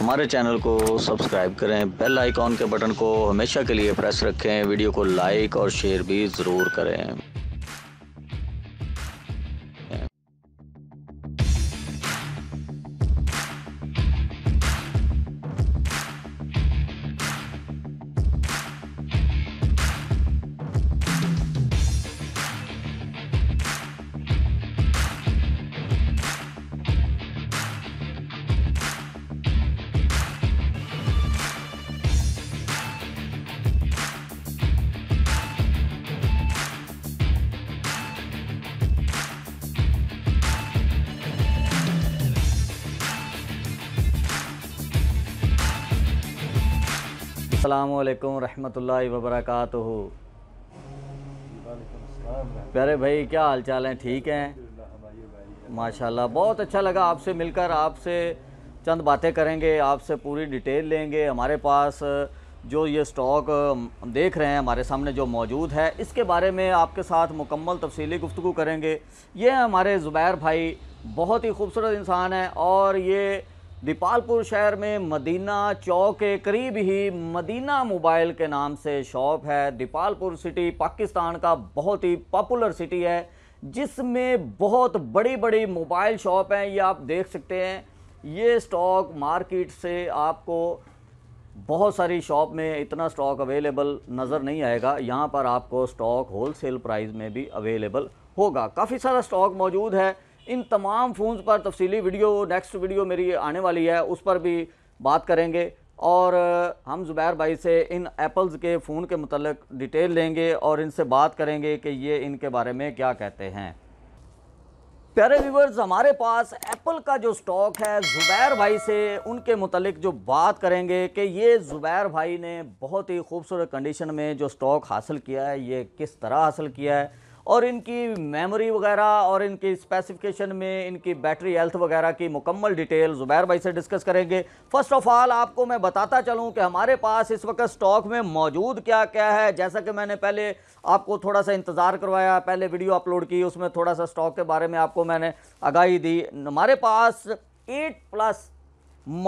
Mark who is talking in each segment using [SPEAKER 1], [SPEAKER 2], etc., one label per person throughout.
[SPEAKER 1] हमारे चैनल को सब्सक्राइब करें बेल आइकॉन के बटन को हमेशा के लिए प्रेस रखें वीडियो को लाइक और शेयर भी ज़रूर करें असलकम रहमतुल्लाह वबरक प्यारे भाई क्या हाल चाल हैं ठीक हैं माशाल्लाह बहुत अच्छा लगा आपसे मिलकर आपसे चंद बातें करेंगे आपसे पूरी डिटेल लेंगे हमारे पास जो ये स्टॉक देख रहे हैं हमारे सामने जो मौजूद है इसके बारे में आपके साथ मुकम्मल तफसीली गुफ्तु करेंगे ये हमारे ज़ुबैर भाई बहुत ही खूबसूरत इंसान है और ये दीपालपुर शहर में मदीना चौक के करीब ही मदीना मोबाइल के नाम से शॉप है दीपालपुर सिटी पाकिस्तान का बहुत ही पॉपुलर सिटी है जिसमें बहुत बड़ी बड़ी मोबाइल शॉप हैं ये आप देख सकते हैं ये स्टॉक मार्केट से आपको बहुत सारी शॉप में इतना स्टॉक अवेलेबल नज़र नहीं आएगा यहाँ पर आपको स्टॉक होलसेल प्राइस में भी अवेलेबल होगा काफ़ी सारा स्टॉक मौजूद है इन तमाम फ़ोन्स पर तफसीली वीडियो नेक्स्ट वीडियो मेरी आने वाली है उस पर भी बात करेंगे और हम ज़ुबैर भाई से इन एप्पल्स के फ़ोन के मतलब डिटेल लेंगे और इनसे बात करेंगे कि ये इनके बारे में क्या कहते हैं प्यारे व्यूवर्स हमारे पास एप्पल का जो स्टॉक है ज़ुबैर भाई से उनके मतलब जो बात करेंगे कि ये ज़ुबैर भाई ने बहुत ही खूबसूरत कंडीशन में जो स्टॉक हासिल किया है ये किस तरह हासिल किया है और इनकी मेमोरी वगैरह और इनकी स्पेसिफिकेशन में इनकी बैटरी हेल्थ वगैरह की मुकम्मल डिटेल ज़ुबैर भाई से डिस्कस करेंगे फ़र्स्ट ऑफ़ ऑल आपको मैं बताता चलूँ कि हमारे पास इस वक्त स्टॉक में मौजूद क्या क्या है जैसा कि मैंने पहले आपको थोड़ा सा इंतज़ार करवाया पहले वीडियो अपलोड की उसमें थोड़ा सा स्टॉक के बारे में आपको मैंने आगाही दी हमारे पास एट प्लस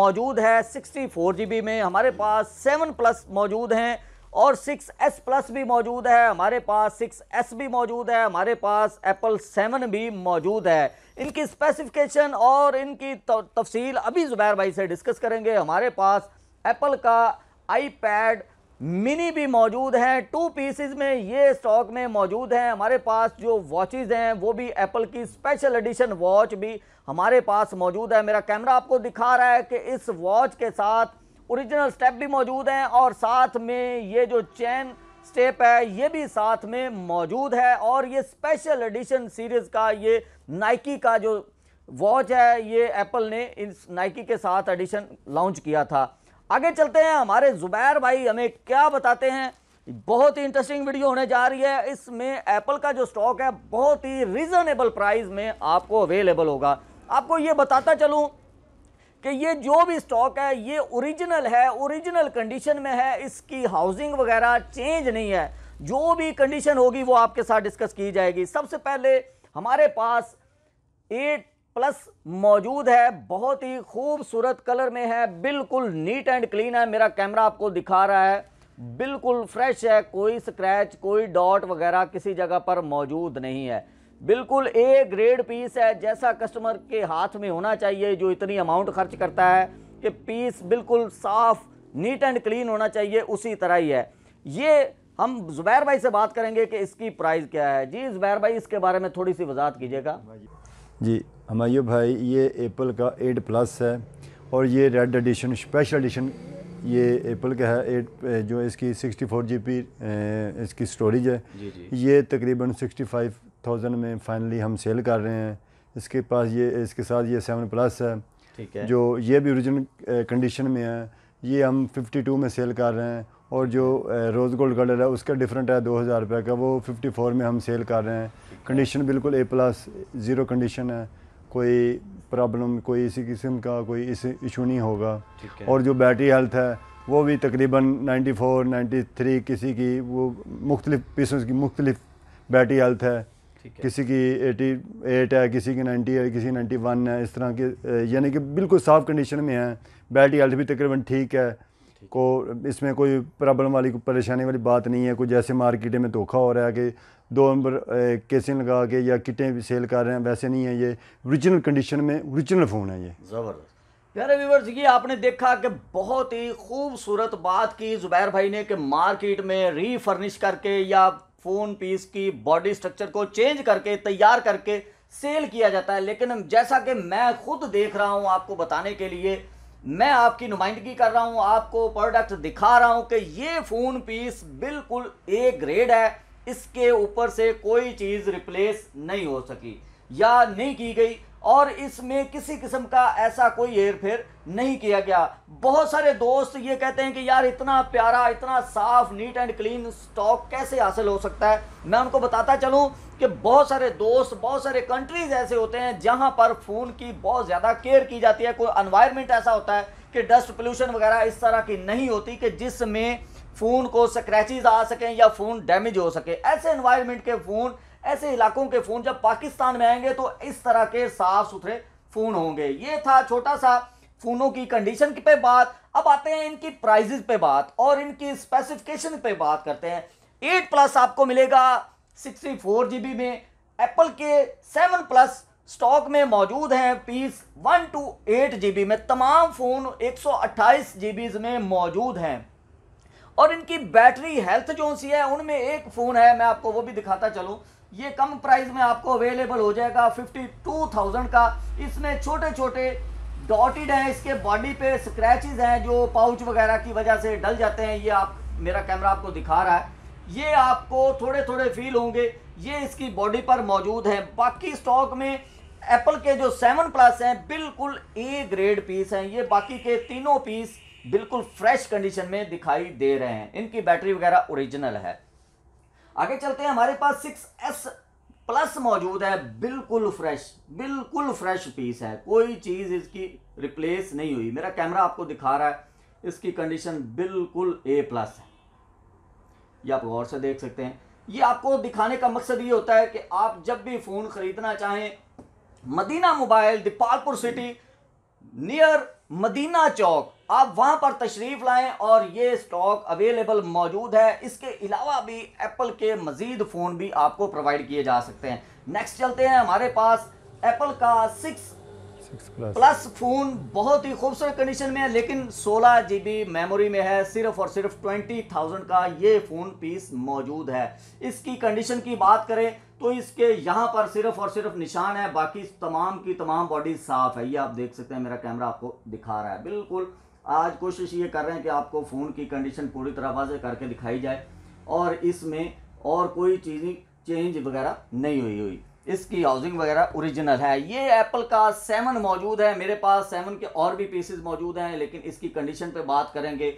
[SPEAKER 1] मौजूद है सिक्सटी फोर जी बी में हमारे पास सेवन प्लस मौजूद हैं और सिक्स एस प्लस भी मौजूद है हमारे पास सिक्स एस भी मौजूद है हमारे पास एप्पल सेवन भी मौजूद है इनकी स्पेसिफिकेशन और इनकी तफसील अभी ज़ुबैर भाई से डिस्कस करेंगे हमारे पास एप्पल का आईपैड मिनी भी मौजूद है टू पीसेस में ये स्टॉक में मौजूद हैं हमारे पास जो वॉचेज़ हैं वो भी एप्पल की स्पेशल एडिशन वॉच भी हमारे पास मौजूद है मेरा कैमरा आपको दिखा रहा है कि इस वॉच के साथ ओरिजिनल स्टेप भी मौजूद हैं और साथ में ये जो चैन स्टेप है ये भी साथ में मौजूद है और ये स्पेशल एडिशन सीरीज़ का ये नाइकी का जो वॉच है ये एप्पल ने इस नाइकी के साथ एडिशन लॉन्च किया था आगे चलते हैं हमारे ज़ुबैर भाई हमें क्या बताते हैं बहुत ही इंटरेस्टिंग वीडियो होने जा रही है इसमें एप्पल का जो स्टॉक है बहुत ही रीज़नेबल प्राइस में आपको अवेलेबल होगा आपको ये बताता चलूँ कि ये जो भी स्टॉक है ये ओरिजिनल है ओरिजिनल कंडीशन में है इसकी हाउसिंग वगैरह चेंज नहीं है जो भी कंडीशन होगी वो आपके साथ डिस्कस की जाएगी सबसे पहले हमारे पास एट प्लस मौजूद है बहुत ही खूबसूरत कलर में है बिल्कुल नीट एंड क्लीन है मेरा कैमरा आपको दिखा रहा है बिल्कुल फ्रेश है कोई स्क्रैच कोई डॉट वगैरह किसी जगह पर मौजूद नहीं है बिल्कुल ए ग्रेड पीस है जैसा कस्टमर के हाथ में होना चाहिए जो इतनी अमाउंट खर्च करता है कि पीस बिल्कुल साफ नीट एंड क्लीन होना चाहिए उसी तरह ही है ये हम जुबैर भाई से बात करेंगे कि इसकी प्राइस क्या है जी जुबैर भाई इसके बारे में थोड़ी सी वजात कीजिएगा
[SPEAKER 2] जी हमायूब भाई ये एप्पल का एट प्लस है और ये रेड एडिशन स्पेशल एडिशन ये एप्पल का है एट जो इसकी जी पी इसकी स्टोरेज है जी जी। ये तकरीबन 65 थाउजेंड में फाइनली हम सेल कर रहे हैं इसके पास ये इसके साथ ये सेवन प्लस है ठीक है जो ये भी ओरिजिनल कंडीशन में है ये हम फिफ्टी टू में सेल कर रहे हैं और जो रोज़ गोल्ड कलर है उसका डिफरेंट है दो हज़ार रुपये का वो फिफ्टी फोर में हम सेल कर रहे हैं कंडीशन बिल्कुल ए प्लस ज़ीरो कंडीशन है कोई प्रॉब्लम कोई इसी किस्म का कोई इस इशू नहीं होगा और जो बैटरी हेल्थ है वो भी तकरीबन 94, 93 किसी की वो मुख्तलिफ पीसों की मुख्तलिफ बैटरी हेल्थ है किसी की एटी एट है किसी की नाइन्टी है किसी वन है इस तरह के यानी कि बिल्कुल साफ कंडीशन में है बैटरी हेल्थ भी तकरीबन ठीक है को इसमें कोई प्रॉब्लम वाली कोई परेशानी वाली बात नहीं है कोई जैसे मार्केट में धोखा हो रहा है कि दो नंबर केसें लगा के या किटें भी सेल कर रहे हैं वैसे नहीं है ये ओरिजिनल कंडीशन में ओरिजिनल फ़ोन है ये
[SPEAKER 1] ज़बरदस्त प्यारे व्यूवर्स ये आपने देखा कि बहुत ही खूबसूरत बात की ज़ुबैर भाई ने कि मार्केट में रीफर्निश करके या फोन पीस की बॉडी स्ट्रक्चर को चेंज करके तैयार करके सेल किया जाता है लेकिन जैसा कि मैं खुद देख रहा हूँ आपको बताने के लिए मैं आपकी नुमाइंदगी कर रहा हूँ आपको प्रोडक्ट दिखा रहा हूँ कि ये फ़ोन पीस बिल्कुल ए ग्रेड है इसके ऊपर से कोई चीज़ रिप्लेस नहीं हो सकी या नहीं की गई और इसमें किसी किस्म का ऐसा कोई हेर फेर नहीं किया गया बहुत सारे दोस्त ये कहते हैं कि यार इतना प्यारा इतना साफ नीट एंड क्लीन स्टॉक कैसे हासिल हो सकता है मैं उनको बताता चलूँ कि बहुत सारे दोस्त बहुत सारे कंट्रीज़ ऐसे होते हैं जहाँ पर फ़ोन की बहुत ज़्यादा केयर की जाती है कोई अनवायरमेंट ऐसा होता है कि डस्ट पोल्यूशन वगैरह इस तरह की नहीं होती कि जिसमें फ़ोन को स्क्रैचेज आ सकें या फ़ोन डैमेज हो सके ऐसे इन्वायरमेंट के फ़ोन ऐसे इलाकों के फ़ोन जब पाकिस्तान में आएंगे तो इस तरह के साफ सुथरे फ़ोन होंगे ये था छोटा सा फ़ोनों की कंडीशन पे बात अब आते हैं इनकी प्राइजेस पे बात और इनकी स्पेसिफिकेशन पे बात करते हैं एट प्लस आपको मिलेगा सिक्सटी फोर जी बी में एप्पल के सेवन प्लस स्टॉक में मौजूद हैं piece one two eight G B में तमाम फ़ोन एक सौ अट्ठाईस जी बीज में मौजूद हैं और इनकी बैटरी हेल्थ जो सी है उनमें एक फ़ोन है मैं आपको वो भी दिखाता चलूँ ये कम प्राइस में आपको अवेलेबल हो जाएगा 52,000 का इसमें छोटे छोटे डॉटेड हैं इसके बॉडी पे स्क्रैचेस हैं जो पाउच वगैरह की वजह से डल जाते हैं ये आप मेरा कैमरा आपको दिखा रहा है ये आपको थोड़े थोड़े फील होंगे ये इसकी बॉडी पर मौजूद है बाकी स्टॉक में एप्पल के जो सेवन प्लस हैं बिल्कुल ए ग्रेड पीस हैं ये बाकी के तीनों पीस बिल्कुल फ्रेश कंडीशन में दिखाई दे रहे हैं इनकी बैटरी वगैरह ओरिजिनल है आगे चलते हैं हमारे पास सिक्स एस प्लस मौजूद है बिल्कुल फ्रेश बिल्कुल फ्रेश पीस है कोई चीज़ इसकी रिप्लेस नहीं हुई मेरा कैमरा आपको दिखा रहा है इसकी कंडीशन बिल्कुल ए प्लस है ये आप गौर से देख सकते हैं ये आपको दिखाने का मकसद ये होता है कि आप जब भी फ़ोन ख़रीदना चाहें Madina mobile Dipalpur city near Madina Chowk आप वहां पर तशरीफ़ लाएं और ये स्टॉक अवेलेबल मौजूद है इसके अलावा भी एप्पल के मज़ीद फ़ोन भी आपको प्रोवाइड किए जा सकते हैं नेक्स्ट चलते हैं हमारे पास एप्पल का सिक्स प्लस फ़ोन बहुत ही खूबसूरत कंडीशन में है लेकिन 16 जीबी मेमोरी में है सिर्फ और सिर्फ 20,000 का ये फ़ोन पीस मौजूद है इसकी कंडीशन की बात करें तो इसके यहाँ पर सिर्फ और सिर्फ निशान है बाकी तमाम की तमाम बॉडी साफ है ये आप देख सकते हैं मेरा कैमरा आपको दिखा रहा है बिल्कुल आज कोशिश ये कर रहे हैं कि आपको फ़ोन की कंडीशन पूरी तरह वाजे करके दिखाई जाए और इसमें और कोई चीज चेंज वगैरह नहीं हुई हुई इसकी हाउसिंग वगैरह ओरिजिनल है ये एप्पल का सेवन मौजूद है मेरे पास सेवन के और भी पीसेज मौजूद हैं लेकिन इसकी कंडीशन पे बात करेंगे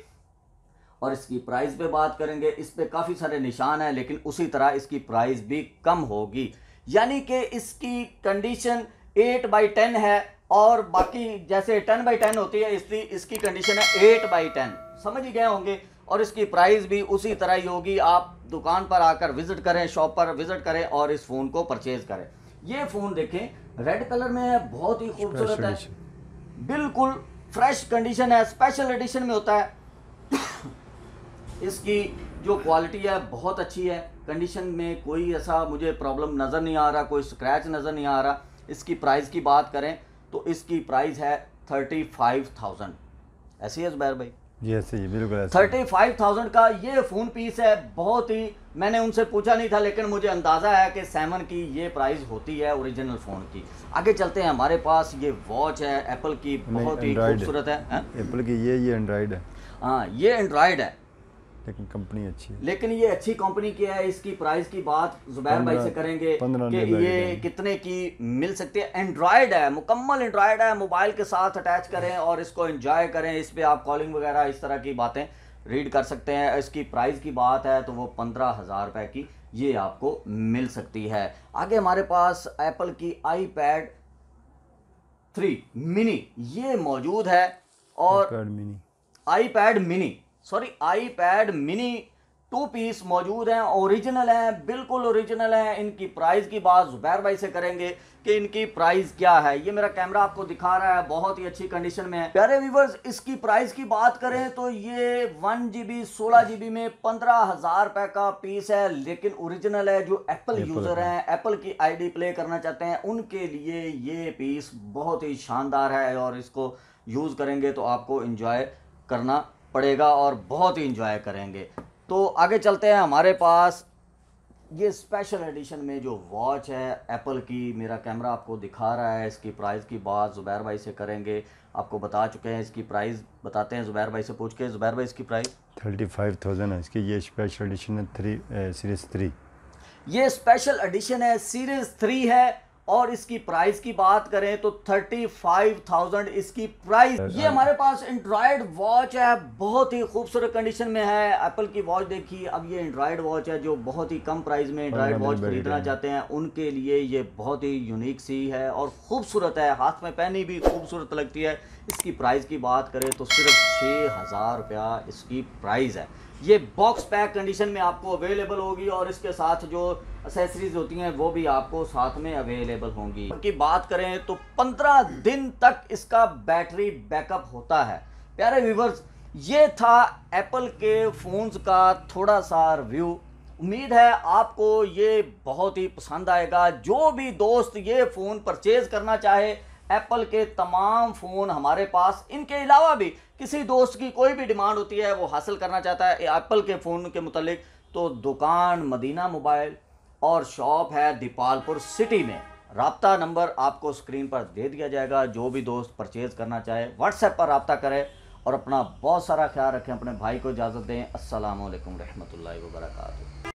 [SPEAKER 1] और इसकी प्राइस पे बात करेंगे इस पर काफ़ी सारे निशान हैं लेकिन उसी तरह इसकी प्राइस भी कम होगी यानी कि इसकी कंडीशन एट बाई टेन है और बाकी जैसे टेन बाई टेन होती है इसलिए इसकी कंडीशन है एट बाई टेन समझ ही गए होंगे और इसकी प्राइस भी उसी तरह ही होगी आप दुकान पर आकर विज़िट करें शॉप पर विज़िट करें और इस फ़ोन को परचेज़ करें ये फ़ोन देखें रेड कलर में है बहुत ही खूबसूरत है बिल्कुल फ्रेश कंडीशन है स्पेशल एडिशन में होता है इसकी जो क्वालिटी है बहुत अच्छी है कंडीशन में कोई ऐसा मुझे प्रॉब्लम नज़र नहीं आ रहा कोई स्क्रैच नज़र नहीं आ रहा इसकी प्राइस की बात करें तो इसकी प्राइस है थर्टी फाइव थाउजेंड ऐसी है जुबैर भाई
[SPEAKER 2] जी ऐसे ही बिल्कुल थर्टी
[SPEAKER 1] फाइव थाउजेंड का ये फ़ोन पीस है बहुत ही मैंने उनसे पूछा नहीं था लेकिन मुझे अंदाज़ा है कि सैमन की ये प्राइस होती है ओरिजिनल फ़ोन की आगे चलते हैं हमारे पास ये वॉच है एप्पल की बहुत ही खूबसूरत है
[SPEAKER 2] एप्पल की ये ये एंड्रॉयड है हाँ ये एंड्रॉयड है लेकिन कंपनी अच्छी है
[SPEAKER 1] लेकिन ये अच्छी कंपनी की है इसकी प्राइस की बात जुबैर भाई से करेंगे कि ये कितने की मिल सकती है एंड्रॉयड है मुकम्मल एंड्रॉयड है मोबाइल के साथ अटैच करें और इसको एंजॉय करें इस पर आप कॉलिंग वगैरह इस तरह की बातें रीड कर सकते हैं इसकी प्राइस की बात है तो वो पंद्रह हज़ार रुपये की ये आपको मिल सकती है आगे हमारे पास एप्पल की आई पैड थ्री मिनी ये मौजूद है और iPad mini sorry iPad mini two piece मौजूद हैं ओरिजिनल हैं बिल्कुल ओरिजिनल हैं इनकी प्राइस की बात जुबैर भाई से करेंगे कि इनकी प्राइस क्या है ये मेरा कैमरा आपको दिखा रहा है बहुत ही अच्छी कंडीशन में है प्यारे व्यूवर्स इसकी प्राइस की बात करें तो ये वन जी बी सोलह जी बी में पंद्रह हजार रुपए का पीस है लेकिन ओरिजिनल है जो एप्पल यूजर हैं एप्पल की आईडी प्ले करना चाहते हैं उनके लिए ये पीस बहुत ही शानदार है और इसको यूज करेंगे तो आपको इंजॉय करना पड़ेगा और बहुत ही इंजॉय करेंगे तो आगे चलते हैं हमारे पास ये स्पेशल एडिशन में जो वॉच है एप्पल की मेरा कैमरा आपको दिखा रहा है इसकी प्राइस की बात ज़ुबैर भाई से करेंगे आपको बता चुके हैं इसकी प्राइस बताते हैं ज़ुबैर भाई से पूछ के ज़ुबैर भाई इसकी प्राइस
[SPEAKER 2] थर्टी फाइव थाउजेंड है इसकी ये स्पेशल एडिशन है थ्री सीरीज़ थ्री
[SPEAKER 1] ये स्पेशल एडिशन है सीरीज़ थ्री है और इसकी प्राइस की बात करें तो 35,000 इसकी प्राइस ये हमारे पास एंड्रॉयड वॉच है बहुत ही खूबसूरत कंडीशन में है एप्पल की वॉच देखी अब ये एंड्रॉयड वॉच है जो बहुत ही कम प्राइस में एंड्रॉयड वॉच खरीदना चाहते हैं उनके लिए ये बहुत ही यूनिक सी है और खूबसूरत है हाथ में पहनी भी खूबसूरत लगती है इसकी प्राइस की बात करें तो सिर्फ छः हज़ार रुपया इसकी प्राइस है ये बॉक्स पैक कंडीशन में आपको अवेलेबल होगी और इसके साथ जो एसेसरीज होती हैं वो भी आपको साथ में अवेलेबल होंगी की बात करें तो 15 दिन तक इसका बैटरी बैकअप होता है प्यारे व्यूवर्स ये था एप्पल के फ़ोन्स का थोड़ा सा रिव्यू उम्मीद है आपको ये बहुत ही पसंद आएगा जो भी दोस्त ये फ़ोन परचेज़ करना चाहे एप्पल के तमाम फ़ोन हमारे पास इनके अलावा भी किसी दोस्त की कोई भी डिमांड होती है वो हासिल करना चाहता है एप्पल के फ़ोन के मतलब तो दुकान मदीना मोबाइल और शॉप है दीपालपुर सिटी में रबता नंबर आपको स्क्रीन पर दे दिया जाएगा जो भी दोस्त परचेज़ करना चाहे व्हाट्सएप पर रबता करें और अपना बहुत सारा ख्याल रखें अपने भाई को इजाज़त दें असलकम वरहमल वर्का